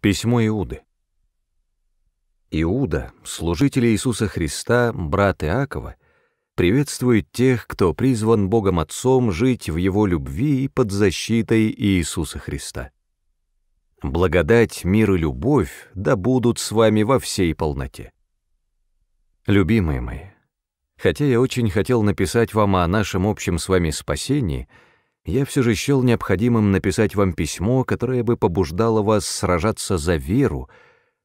Письмо Иуды. Иуда, служитель Иисуса Христа, брат Иакова, приветствует тех, кто призван Богом Отцом жить в Его любви и под защитой Иисуса Христа. Благодать, мир и любовь да будут с вами во всей полноте. Любимые мои, хотя я очень хотел написать вам о нашем общем с вами спасении — я все же счел необходимым написать вам письмо, которое бы побуждало вас сражаться за веру,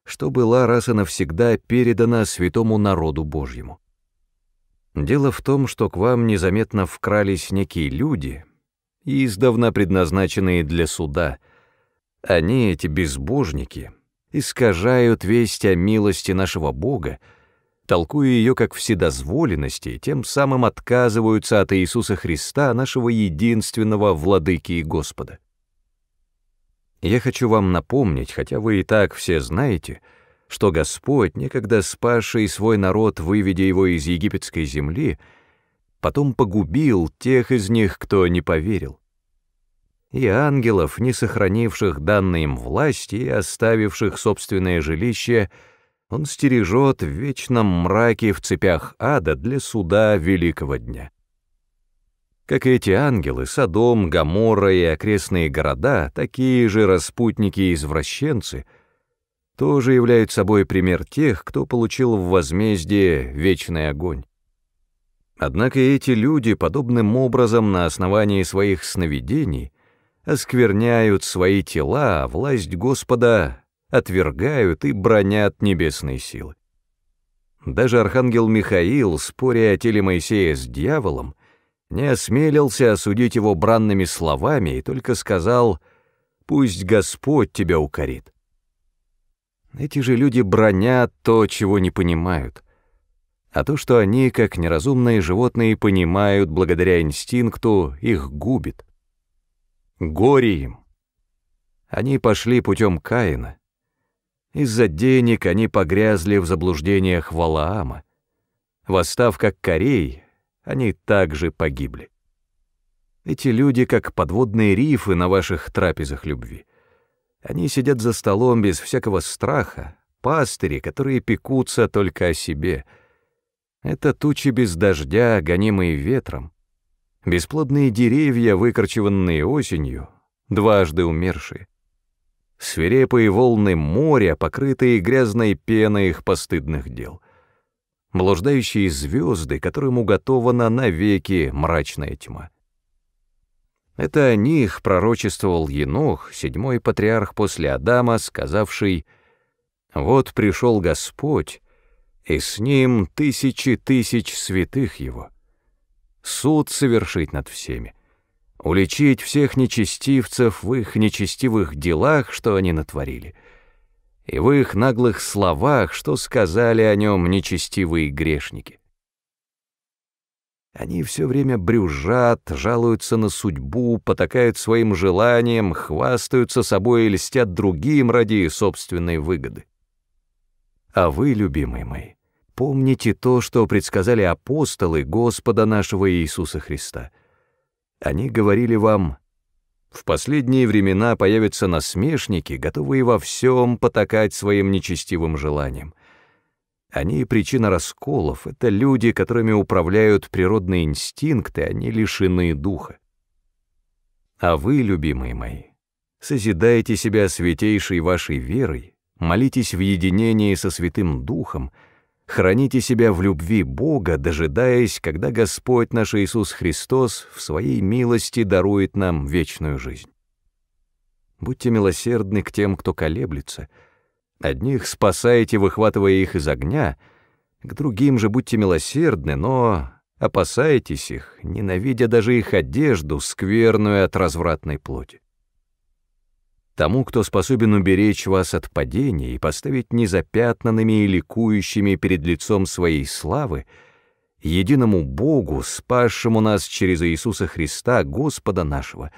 что была раз и навсегда передана святому народу Божьему. Дело в том, что к вам незаметно вкрались некие люди, издавна предназначенные для суда. Они, эти безбожники, искажают весть о милости нашего Бога, толкуя ее как вседозволенности, тем самым отказываются от Иисуса Христа, нашего единственного Владыки и Господа. Я хочу вам напомнить, хотя вы и так все знаете, что Господь, некогда спасший свой народ, выведя его из египетской земли, потом погубил тех из них, кто не поверил, и ангелов, не сохранивших данной им власти и оставивших собственное жилище — он стережет в вечном мраке в цепях ада для суда великого дня. Как и эти ангелы, Содом, Гамора и окрестные города, такие же распутники и извращенцы, тоже являют собой пример тех, кто получил в возмездие вечный огонь. Однако эти люди подобным образом на основании своих сновидений оскверняют свои тела, а власть Господа отвергают и бронят небесные силы. Даже архангел Михаил, споря о теле Моисея с дьяволом, не осмелился осудить его бранными словами и только сказал «Пусть Господь тебя укорит». Эти же люди бронят то, чего не понимают, а то, что они, как неразумные животные, понимают благодаря инстинкту, их губит. Горе им! Они пошли путем Каина, из-за денег они погрязли в заблуждениях Валаама. Восстав как Корей, они также погибли. Эти люди как подводные рифы на ваших трапезах любви. Они сидят за столом без всякого страха, пастыри, которые пекутся только о себе. Это тучи без дождя, гонимые ветром, бесплодные деревья, выкорчеванные осенью, дважды умершие свирепые волны моря, покрытые грязной пеной их постыдных дел, блуждающие звезды, которым уготована навеки мрачная тьма. Это о них пророчествовал Енох, седьмой патриарх после Адама, сказавший «Вот пришел Господь, и с Ним тысячи тысяч святых Его. Суд совершить над всеми, уличить всех нечестивцев в их нечестивых делах, что они натворили, и в их наглых словах, что сказали о нем нечестивые грешники. Они все время брюжат, жалуются на судьбу, потакают своим желаниям, хвастаются собой и льстят другим ради собственной выгоды. А вы, любимые мои, помните то, что предсказали апостолы Господа нашего Иисуса Христа — они говорили вам, в последние времена появятся насмешники, готовые во всем потакать своим нечестивым желаниям. Они — причина расколов, это люди, которыми управляют природные инстинкты, они лишены духа. А вы, любимые мои, созидаете себя святейшей вашей верой, молитесь в единении со Святым Духом — Храните себя в любви Бога, дожидаясь, когда Господь наш Иисус Христос в Своей милости дарует нам вечную жизнь. Будьте милосердны к тем, кто колеблется. Одних спасайте, выхватывая их из огня, к другим же будьте милосердны, но опасайтесь их, ненавидя даже их одежду, скверную от развратной плоти тому, кто способен уберечь вас от падения и поставить незапятнанными и ликующими перед лицом своей славы, единому Богу, спасшему нас через Иисуса Христа, Господа нашего,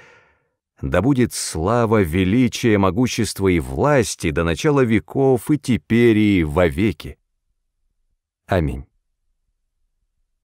да будет слава, величие, могущество и власти до начала веков и теперь и вовеки. Аминь.